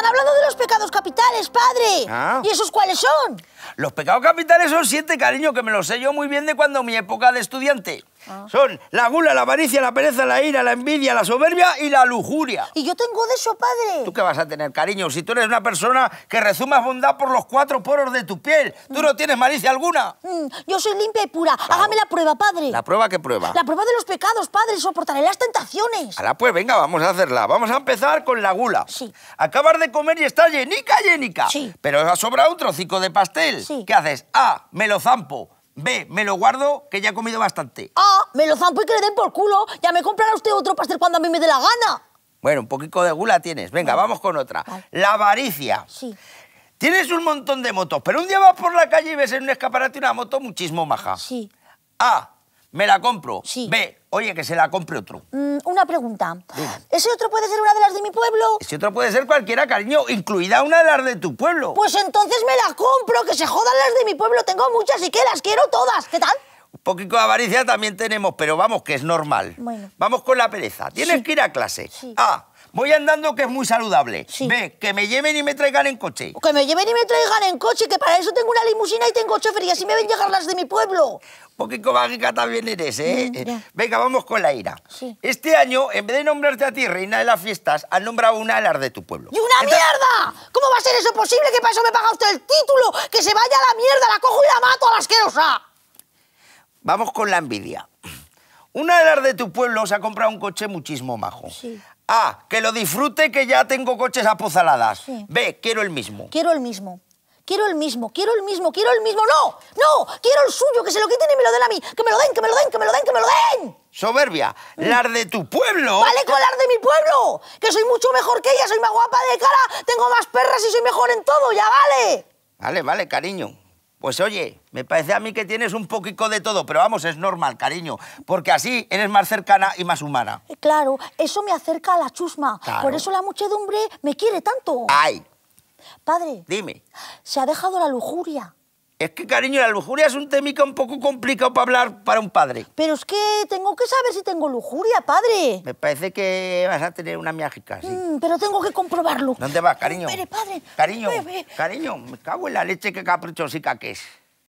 están hablando de los pecados capitales, padre. Ah. ¿Y esos cuáles son? Los pecados capitales son siete, cariño, que me los sé yo muy bien de cuando mi época de estudiante. Ah. Son la gula, la avaricia, la pereza, la ira, la envidia, la soberbia y la lujuria. Y yo tengo de eso, padre. ¿Tú qué vas a tener, cariño? Si tú eres una persona que resumas bondad por los cuatro poros de tu piel, tú mm. no tienes malicia alguna. Mm, yo soy limpia y pura. Hágame la prueba, padre. ¿La prueba qué prueba? La prueba de los pecados, padre. Soportaré las tentaciones. Ahora pues, venga, vamos a hacerla. Vamos a empezar con la gula. Sí. Acabas de comer y está llenica, llenica. Sí. Pero ha sobrado un trocico de pastel. Sí. ¿Qué haces? Ah, me lo zampo. B, me lo guardo, que ya he comido bastante. A, ah, me lo zampo y que le den por culo. Ya me comprará usted otro pastel cuando a mí me dé la gana. Bueno, un poquito de gula tienes. Venga, vamos con otra. La avaricia. Sí. Tienes un montón de motos, pero un día vas por la calle y ves en un escaparate una moto muchísimo maja. Sí. A, me la compro. Sí. Ve, oye, que se la compre otro. Mm, una pregunta. ¿Ese otro puede ser una de las de mi pueblo? Ese otro puede ser cualquiera, cariño, incluida una de las de tu pueblo. Pues entonces me la compro, que se jodan las de mi pueblo. Tengo muchas y que las quiero todas. ¿Qué tal? poquito de avaricia también tenemos, pero vamos, que es normal. Vamos con la pereza. Tienes que ir a clase. Ah, Voy andando, que es muy saludable. Ve, que me lleven y me traigan en coche. Que me lleven y me traigan en coche, que para eso tengo una limusina y tengo chofer y así me ven llegar las de mi pueblo. Poquito mágica también eres, ¿eh? Mm, eh venga, vamos con la ira. Este año, en vez de nombrarte a ti reina de las fiestas, han nombrado una de de tu pueblo. ¡Y una mierda! ¿Cómo va a ser eso posible? Que para eso me paga usted el título. Que se vaya a la mierda, la cojo y la mato a la asquerosa. Vamos con la envidia. Una de las de tu pueblo se ha comprado un coche muchísimo majo. Sí. Ah, que lo disfrute que ya tengo coches apozaladas. Sí. quiero el mismo. Quiero el mismo. Quiero el mismo, quiero el mismo, quiero el mismo. ¡No! ¡No! ¡Quiero el suyo! ¡Que se lo quiten y me lo den a mí! ¡Que me lo den, que me lo den, que me lo den, que me lo den! Soberbia, mm. las de tu pueblo. ¡Vale con las de mi pueblo! ¡Que soy mucho mejor que ella! ¡Soy más guapa de cara! ¡Tengo más perras y soy mejor en todo! ¡Ya vale! Vale, vale, cariño. Pues oye, me parece a mí que tienes un poquito de todo, pero vamos, es normal, cariño, porque así eres más cercana y más humana. Eh, claro, eso me acerca a la chusma. Por eso la muchedumbre me quiere tanto. ¡Ay! Padre. Dime. Se ha dejado la lujuria. Es que, cariño, la lujuria es un tema un poco complicado para hablar para un padre. Pero es que tengo que saber si tengo lujuria, padre. Me parece que vas a tener una miágica, sí. Mm, pero tengo que comprobarlo. ¿Dónde vas, cariño? padre. Cariño, cariño, me cago en la leche que caprichosica que es.